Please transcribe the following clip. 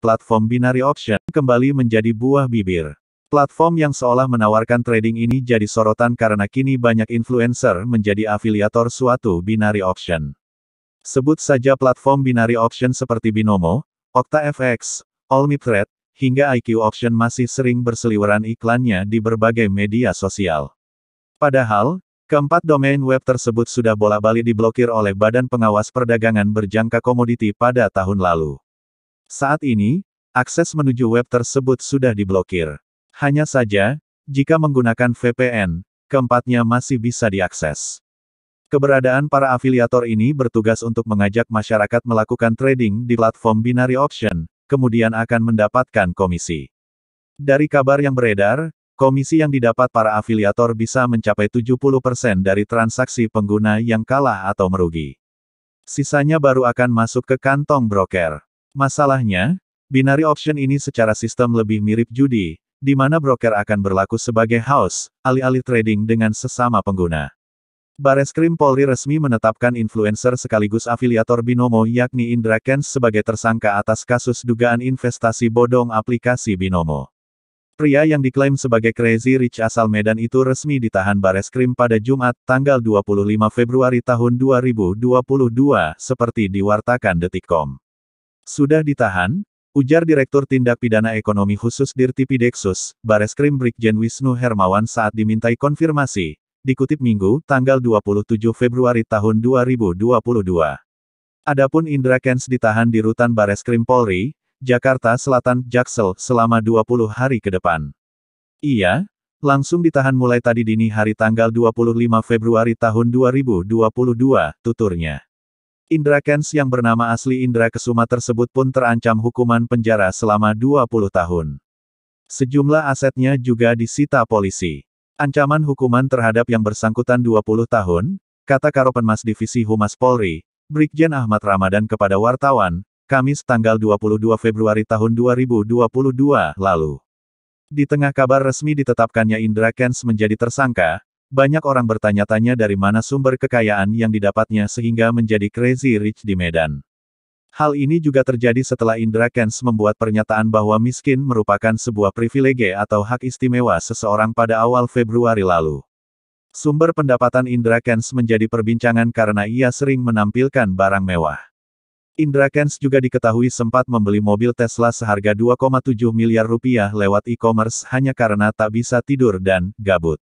platform binary option kembali menjadi buah bibir. Platform yang seolah menawarkan trading ini jadi sorotan karena kini banyak influencer menjadi afiliator suatu binary option. Sebut saja platform binary option seperti Binomo, OctaFX, AllMipTrade, hingga IQ Option masih sering berseliweran iklannya di berbagai media sosial. Padahal, keempat domain web tersebut sudah bola-bali diblokir oleh Badan Pengawas Perdagangan Berjangka Komoditi pada tahun lalu. Saat ini, akses menuju web tersebut sudah diblokir. Hanya saja, jika menggunakan VPN, keempatnya masih bisa diakses. Keberadaan para afiliator ini bertugas untuk mengajak masyarakat melakukan trading di platform binary option, kemudian akan mendapatkan komisi. Dari kabar yang beredar, komisi yang didapat para afiliator bisa mencapai 70% dari transaksi pengguna yang kalah atau merugi. Sisanya baru akan masuk ke kantong broker. Masalahnya, binary option ini secara sistem lebih mirip judi, di mana broker akan berlaku sebagai house, alih-alih trading dengan sesama pengguna. Bareskrim Polri resmi menetapkan influencer sekaligus afiliator Binomo yakni Indra Kens sebagai tersangka atas kasus dugaan investasi bodong aplikasi Binomo. Pria yang diklaim sebagai Crazy Rich asal Medan itu resmi ditahan Bareskrim pada Jumat, tanggal 25 Februari tahun 2022, seperti diwartakan detikcom. Sudah ditahan, ujar Direktur Tindak Pidana Ekonomi Khusus Dirtipideksus, Bareskrim Brigjen Wisnu Hermawan saat dimintai konfirmasi, dikutip Minggu, tanggal 27 Februari tahun 2022. Adapun Indra Kens ditahan di rutan Bareskrim Polri, Jakarta Selatan, Jaksel, selama 20 hari ke depan. Iya, langsung ditahan mulai tadi dini hari tanggal 25 Februari tahun 2022, tuturnya. Indra Kens yang bernama asli Indra Kesuma tersebut pun terancam hukuman penjara selama 20 tahun. Sejumlah asetnya juga disita polisi. Ancaman hukuman terhadap yang bersangkutan 20 tahun, kata Karopenmas Divisi Humas Polri, Brigjen Ahmad Ramadan kepada wartawan, Kamis tanggal 22 Februari tahun 2022 lalu. Di tengah kabar resmi ditetapkannya Indra Kens menjadi tersangka, banyak orang bertanya-tanya dari mana sumber kekayaan yang didapatnya sehingga menjadi crazy rich di Medan. Hal ini juga terjadi setelah Indra Kens membuat pernyataan bahwa miskin merupakan sebuah privilege atau hak istimewa seseorang pada awal Februari lalu. Sumber pendapatan Indra Kens menjadi perbincangan karena ia sering menampilkan barang mewah. Indra Kens juga diketahui sempat membeli mobil Tesla seharga 2,7 miliar rupiah lewat e-commerce hanya karena tak bisa tidur dan gabut.